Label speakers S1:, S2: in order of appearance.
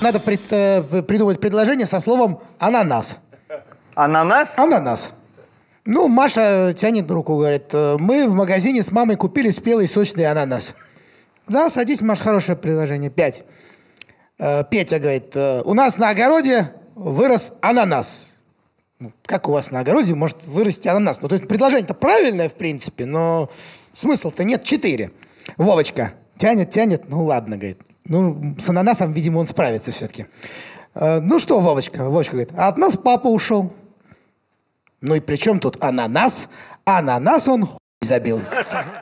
S1: Надо пред, э, придумать предложение со словом «ананас». Ананас? Ананас. Ну, Маша э, тянет руку, говорит, «Э, мы в магазине с мамой купили спелый сочный ананас. Да, садись, Маш, хорошее предложение. Пять. Э, Петя говорит, «Э, у нас на огороде вырос ананас. Ну, как у вас на огороде может вырасти ананас? Ну, то есть предложение-то правильное, в принципе, но смысл-то нет. Четыре. Вовочка тянет, тянет, ну ладно, говорит, ну, с ананасом, видимо, он справится все-таки. Э, ну что, Вовочка? Вовочка говорит, а от нас папа ушел. Ну и при чем тут ананас? Ананас он хуй забил.